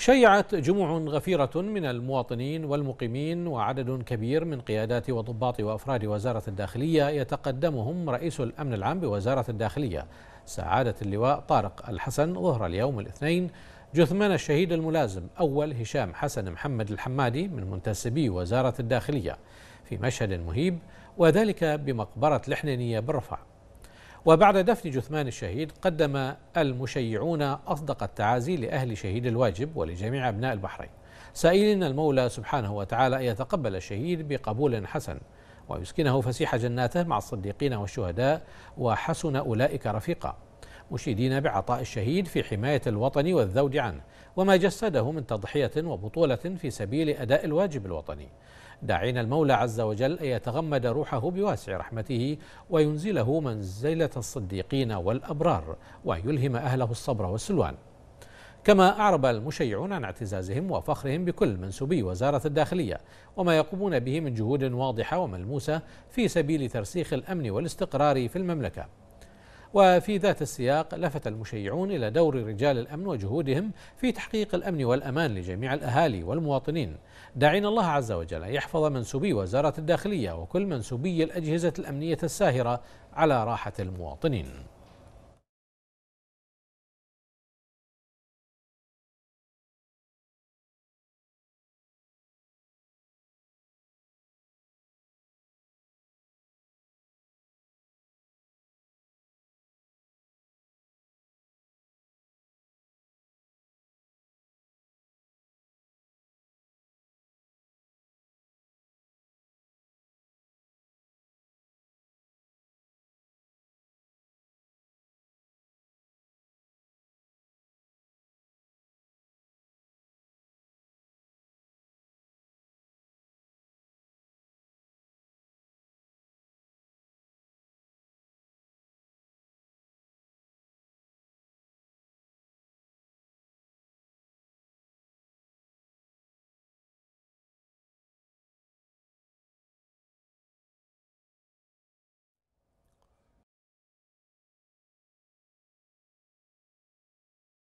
شيعت جموع غفيرة من المواطنين والمقيمين وعدد كبير من قيادات وضباط وأفراد وزارة الداخلية يتقدمهم رئيس الأمن العام بوزارة الداخلية سعادة اللواء طارق الحسن ظهر اليوم الاثنين جثمان الشهيد الملازم أول هشام حسن محمد الحمادي من منتسبي وزارة الداخلية في مشهد مهيب وذلك بمقبرة لحنينية بالرفع وبعد دفن جثمان الشهيد قدم المشيعون أصدق التعازي لأهل شهيد الواجب ولجميع أبناء البحرين سائلين المولى سبحانه وتعالى أن يتقبل الشهيد بقبول حسن ويسكنه فسيح جناته مع الصديقين والشهداء وحسن أولئك رفيقا مشيدين بعطاء الشهيد في حماية الوطن والذود عنه وما جسده من تضحية وبطولة في سبيل أداء الواجب الوطني داعين المولى عز وجل أن يتغمد روحه بواسع رحمته وينزله منزلة الصديقين والأبرار ويلهم أهله الصبر والسلوان كما أعرب المشيعون عن اعتزازهم وفخرهم بكل منسوبي وزارة الداخلية وما يقومون به من جهود واضحة وملموسة في سبيل ترسيخ الأمن والاستقرار في المملكة وفي ذات السياق لفت المشيعون إلى دور رجال الأمن وجهودهم في تحقيق الأمن والأمان لجميع الأهالي والمواطنين داعين الله عز وجل أن يحفظ منسوبي وزارة الداخلية وكل منسوبي الأجهزة الأمنية الساهرة على راحة المواطنين